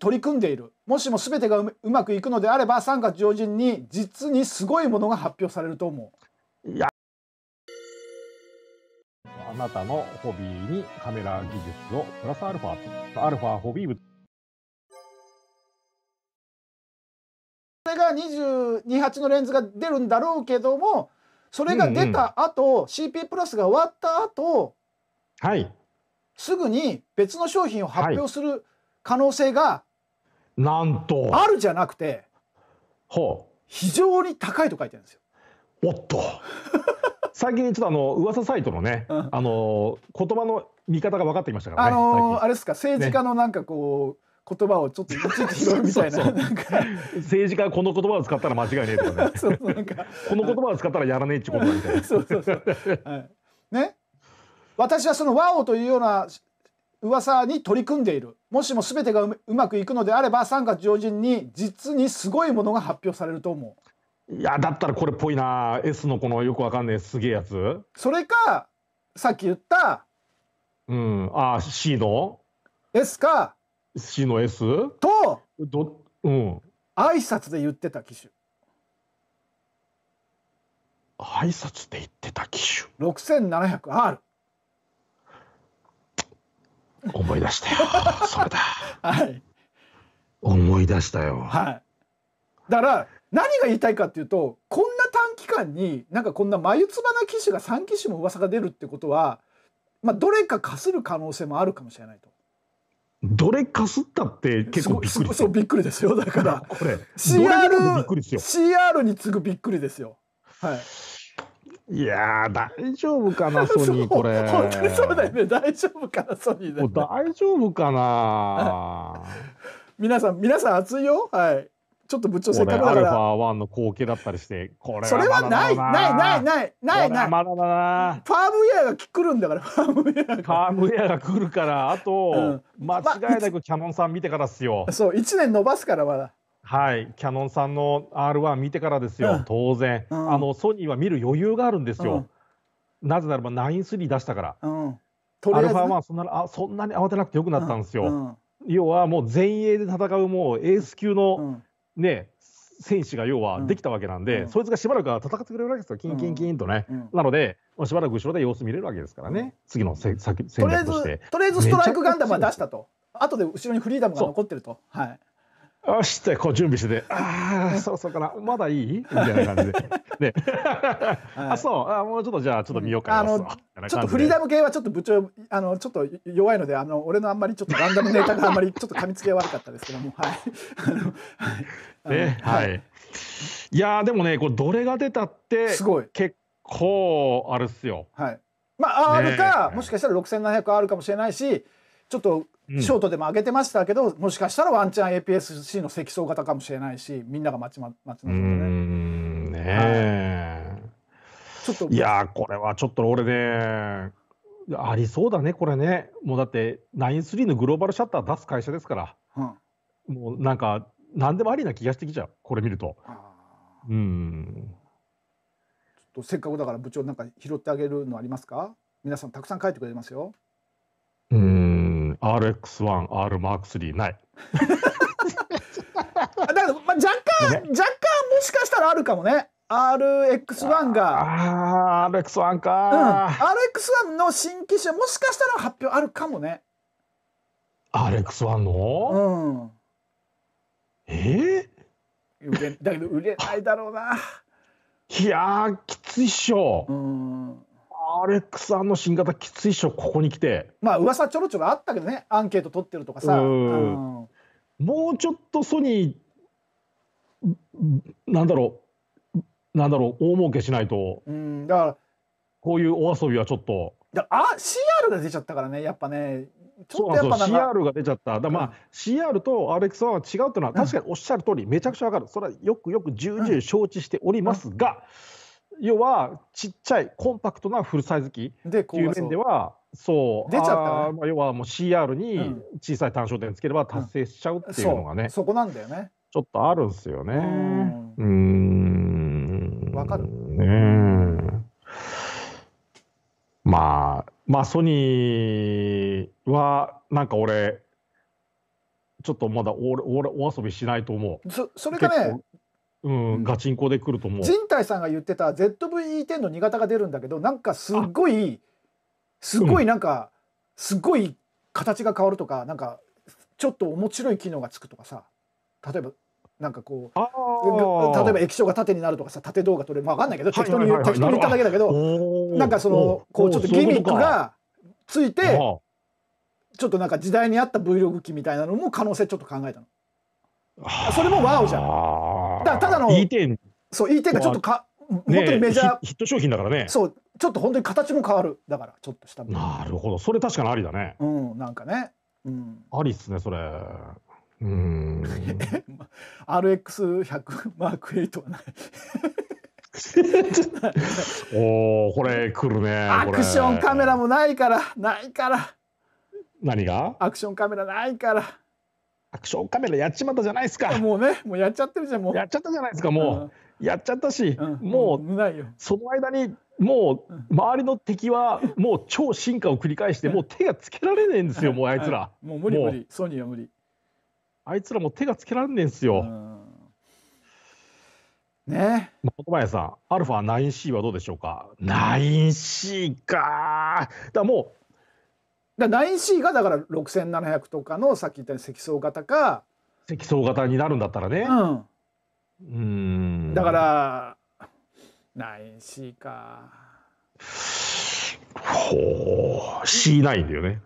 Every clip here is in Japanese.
取り組んでいるもしも全てがうまくいくのであれば3月上旬に実にすごいものが発表されると思ういやあなたのホビーにカメラ技術をプラスアルファアルファホビー部これが28のレンズが出るんだろうけどもそれが出た後、うんうん、CP プラスが終わった後、はい、すぐに別の商品を発表する可能性がなんとあるじゃなくてほう非常に高いと書いてるんですよおっと 最近ちょっとあの噂サイトのね、うん、あの言葉の見方が分かってきましたからねあのー、あれですか政治家のなんかこう、ね言葉をちょっといちいち拾うみたいな政治家この言葉を使ったら間違いねえとかね そうそうなんか この言葉を使ったらやらねえってことみたいなそうそうそう、はい、ね私はその「ワオ」というような噂に取り組んでいるもしも全てがうまくいくのであれば3月上旬に実にすごいものが発表されると思ういやだったらこれっぽいな S のこのよくわかんないすげえやつそれかさっき言ったうんあ C の S か C の S とどうん挨拶で言ってた機種挨拶で言ってた機種 6700R 思い出したよ。それだ。はい。思い出したよ。はい。だから何が言いたいかっていうとこんな短期間になんかこんな眉唾な機種が3機種も噂が出るってことは、まあ、どれかかする可能性もあるかもしれないと。どれかすったって結構びっくりそうびっくりですよだからこれ CR, CR に次ぐびっくりですよ。はいいや大丈夫かな、ソニー、これ。本当にそうだよね、大丈夫かな、ソニー、ね、大丈夫かな、皆さん、皆さん、熱いよ、はい。ちょっと部長、せっかくだから。アルファ1の後継だったりして、これそれはない、ないないないないない。まだだな。ファームウェアが来るんだから、ファームウェアが。ファームウェアが来るから、あと、うん、間違いなくキャノンさん見てからっすよ。そう、1年伸ばすから、まだ。はい、キャノンさんの R1 見てからですよ、うん、当然、うん、あのソニーは見る余裕があるんですよ、うん、なぜならば9-3出したから、アルファ1そんなあそんなに慌てなくてよくなったんですよ、要はもう前衛で戦うもうエース級の、ね選手が要はできたわけなんで、そいつがしばらくは戦ってくれるわけですよ、キンキンキンとね、なので、しばらく後ろで様子見れるわけですからね、次のせ先戦略としてとりあえずストライクガンダムは出したと、後で後ろにフリーダムが残ってると。はいあしってこう準備してて、ああ、そうそうかな、まだいいみたいな感じで。で、あ、そう、あもうちょっとじゃあ、ちょっと見ようかな。うん、あのちょっとフリーダム系はちょっと部長、あの、ちょっと弱いので、あの、俺のあんまりちょっとガンダムネタがあんまりちょっと噛みつけ悪かったですけども、はい。ね、はい。い、やでもね、これ、どれが出たって、すごい。結構、あれっすよ。はい。まあ、R か、もしかしたら 6700R かもしれないし、ちょっとショートでも上げてましたけどもしかしたらワンチャン APS-C の積層型かもしれないしみんなが待ちま待ちましね。ねえ、はい、ちょっといやこれはちょっと俺ねありそうだねこれねもうだって9-3のグローバルシャッター出す会社ですから、うん、もうなんか何でもありな気がしてきちゃうこれ見ると。うんせっかくだから部長なんか拾ってあげるのありますか皆さんたくさん書いてくれますよ。RX1、RM3 ない。だから、まあ、若干、ね、若干もしかしたらあるかもね。RX1 が。ああ、RX1 か、うん。RX1 の新機種、もしかしたら発表あるかもね。RX1 のうん。ええだけど売れないだろうな。いやきついっしょ。うん。アレックスさんの新型きついっしょここに来てまあ噂ちょろちょろあったけどねアンケート取ってるとかさ、うん、もうちょっとソニーなんだろうなんだろう大儲けしないと、うん、だからこういうお遊びはちょっとだあ CR が出ちゃったからねやっぱねちょっとやっぱなんそうそう CR が出ちゃっただまあ、うん、CR とアレックスは違うというのは確かにおっしゃる通り、めちゃくちゃわかるそれはよくよく重々承知しておりますが、うん要はちっちゃいコンパクトなフルサイズ機っていう面ではそう出ちゃった、ね、まあ、要はもう CR に小さい単焦点つければ達成しちゃうっていうのがね、うんそそこなんだよねちょっとあるんですよねうんわかるねまあまあソニーはなんか俺ちょっとまだおおお遊びしないと思うそれがねうん、ガチンコで来ると思う。陣体さんが言ってた ZVE10 の新型が出るんだけど、なんかすっごい、すごいなんか、すっすごい形が変わるとか、なんか、ちょっと面白い機能がつくとかさ、例えば、なんかこう、例えば液晶が縦になるとかさ、縦動画撮れる、まあ、わかんないけど、適当に、適当に言っただけだけど、なんかその、こう、ちょっとギミックがついて、ちょっとなんか時代に合った Vlog 機みたいなのも可能性ちょっと考えたの。それもワオじゃん。だただの E10 そう E10 がちょっとか本当にメジャー、ね、ヒット商品だからねそうちょっと本当に形も変わるだからちょっとしたなるほどそれ確かにありだねうんなんかね、うん、ありっすねそれうん RX100 マーク8はない おおこれくるねアクションカメラもないからないから何がアクションカメラないからアクションカメラやっちまったじゃないですかもうねもうやっちゃってるじゃんもうやっちゃったじゃないですかもう、やっちゃったし、もう、その間にもう周りの敵はもう超進化を繰り返してもう手がつけられねえんですよもうあいつら、もう無理無理ソニーは無理あいつらも手がつけられねえんですよ、ね本前さん、アルファ 9C はどうでしょうか ?9C かだもうだ 9C がだから6700とかのさっき言ったように積層型か積層型になるんだったらねうんうんだから 9C かほう C ないんだよね、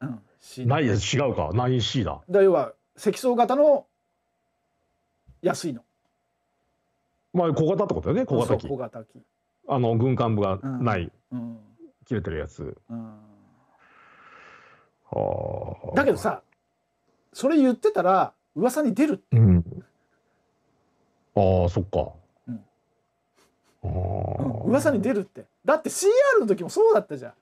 うん、C ない違うか 9C だだ要は積層型の安いのまあ小型ってことだよね小型機小型機あの軍艦部がない、うん、切れてるやつ、うんだけどさ、それ言ってたら噂に出るって。うん、ああ、そっか。うん、噂に出るって。だって CR の時もそうだったじゃん。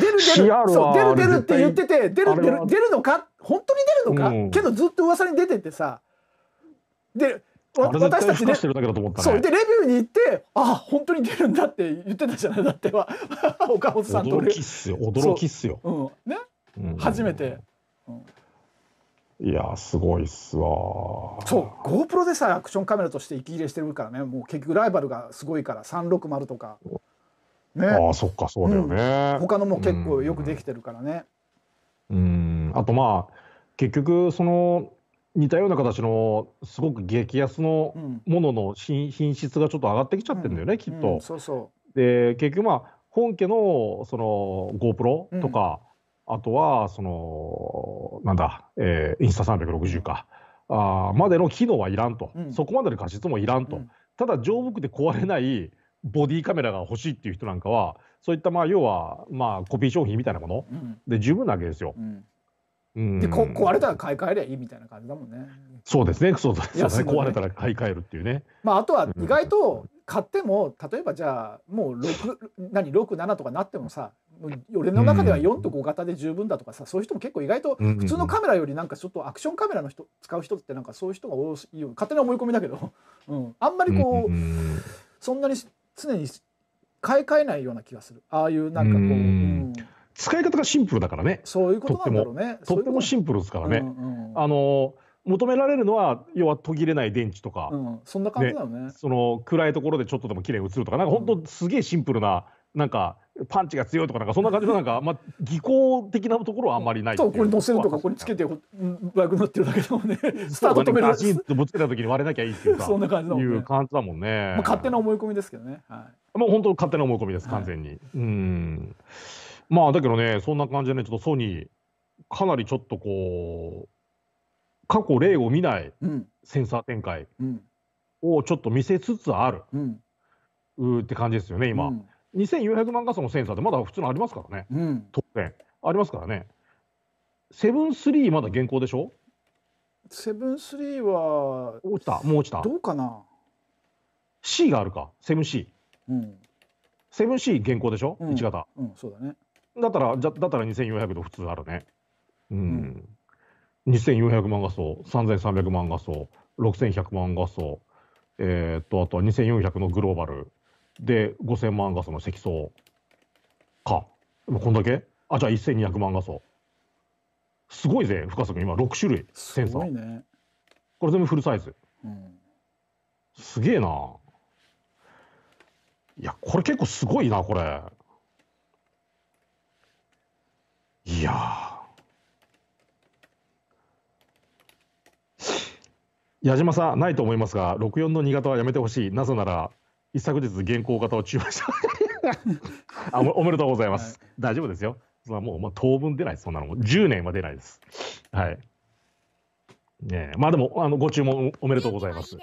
出る出る、そう出る出るって言ってて、出る出る出るのか本当に出るのか、うん、けどずっと噂に出ててさ。で私たちね、そうでレビューに行ってあ本当に出るんだって言ってたじゃないだっては 岡本さんと驚きっすよ驚きっすよ、うん、ね、うん、初めて、うん、いやすごいっすわそう GoPro でさえアクションカメラとして息切れしてるからねもう結局ライバルがすごいから360とかねあそっかそうだよね、うん、他のも結構よくできてるからねうんあとまあ結局その似たような形のすごく激安のものの品,、質がちょっと上がってきちゃってるんだよね、きっと。そうそうで結局まあ本家のその GoPro とか、あとはそのなんだ、えー、インスタ360か、あまでの機能はいらんと、そこまでの画質もいらんと、ただ丈夫で壊れないボディカメラが欲しいっていう人なんかはそういったまあ要はまあコピー商品みたいなもので十分なわけですよ。でこ壊れたら買い替えりゃいいみたいな感じだもんね。そうですねそうですね、壊れたら買い替えるっていうね。まあ、あとは意外と買っても、例えばじゃあもう6何六7とかなってもさ俺の中では4と5型で十分だとかさ、そういう人も結構意外と普通のカメラよりなんかちょっとアクションカメラの人使う人ってなんかそういう人が多いよ勝手な思い込みだけど、うん、あんまりこう、そんなに常に買い替えないような気がするああいうなんかこう。使い方がシンプルだからね。そういうことなんだろうね。とってもシンプルですからね。うんうん、あの求められるのは要は途切れない電池とか、うん、そんな感じだよねその暗いところでちょっとでも綺麗に映るとかなんか本当すげえシンプルな、うん、なんかパンチが強いとかなんかそんな感じのなんか、まあ、技巧的なところはあんまりないい、うん、これ乗せるとかこれつけて悪くなってるだけだもんね スタート止める ガチンとぶつけた時に割れなきゃいいっていうかそんな感じだもんねいう感じだもんね、まあ、勝手な思い込みですけどね、はい、本当勝手な思い込みです完全に、はい、うんまあ、だけどね、そんな感じでね、ちょっとソニー、かなりちょっとこう、過去例を見ないセンサー展開をちょっと見せつつある、うん、うって感じですよね、今。うん、2400万画素のセンサーってまだ普通のありますからね、うん、当然。ありますからね。セブンスリー、まだ現行でしょセブンスリーは落ちたもう落ちたどうかな C があるかセブン C セブン C 現行でしょ、うん、1型うんそうだねだったら、じゃだったら2400度普通あるね。うん。うん、2400万画素、3300万画素、6100万画素、えー、っと、あとは2400のグローバルで5000万画素の積層か。こんだけあ、じゃあ1200万画素。すごいぜ、深瀬君、今6種類、センサー。ね、これ全部フルサイズ。うん、すげえな。いや、これ結構すごいな、これ。いや矢島さん、ないと思いますが、64の2型はやめてほしい。なぜなら、一昨日、現行型を中和した あお。おめでとうございます。はい、大丈夫ですよ。それはもう、まあ、当分出ないそんなのも。10年は出ないです。はい。ねまあでも、あのご注文おめでとうございます。